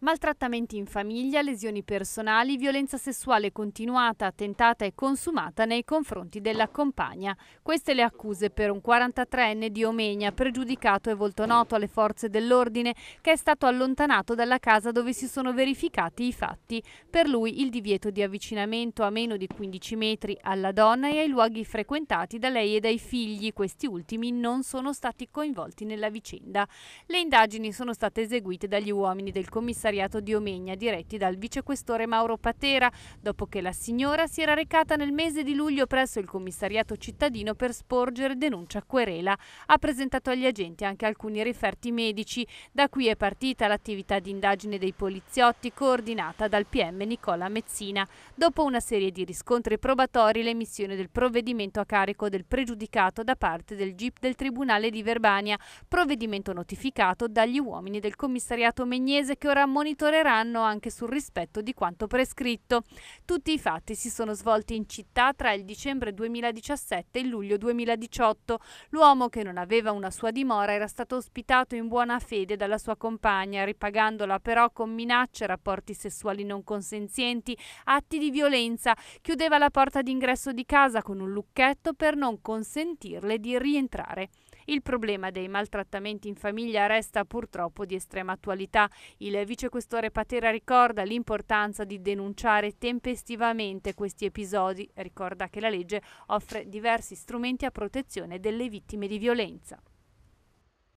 Maltrattamenti in famiglia, lesioni personali, violenza sessuale continuata, tentata e consumata nei confronti della compagna. Queste le accuse per un 43enne di Omegna, pregiudicato e volto noto alle forze dell'ordine, che è stato allontanato dalla casa dove si sono verificati i fatti. Per lui il divieto di avvicinamento a meno di 15 metri alla donna e ai luoghi frequentati da lei e dai figli. Questi ultimi non sono stati coinvolti nella vicenda. Le indagini sono state eseguite dagli uomini del commissario commissariato di Omegna, diretti dal vicequestore Mauro Patera, dopo che la signora si era recata nel mese di luglio presso il commissariato cittadino per sporgere denuncia a querela. Ha presentato agli agenti anche alcuni referti medici. Da qui è partita l'attività di indagine dei poliziotti coordinata dal PM Nicola Mezzina. Dopo una serie di riscontri probatori, l'emissione del provvedimento a carico del pregiudicato da parte del GIP del Tribunale di Verbania, provvedimento notificato dagli uomini del commissariato megnese che ora monitoreranno anche sul rispetto di quanto prescritto. Tutti i fatti si sono svolti in città tra il dicembre 2017 e il luglio 2018. L'uomo, che non aveva una sua dimora, era stato ospitato in buona fede dalla sua compagna, ripagandola però con minacce, rapporti sessuali non consenzienti, atti di violenza. Chiudeva la porta d'ingresso di casa con un lucchetto per non consentirle di rientrare il problema dei maltrattamenti in famiglia resta purtroppo di estrema attualità. Il vicequestore Patera ricorda l'importanza di denunciare tempestivamente questi episodi. Ricorda che la legge offre diversi strumenti a protezione delle vittime di violenza.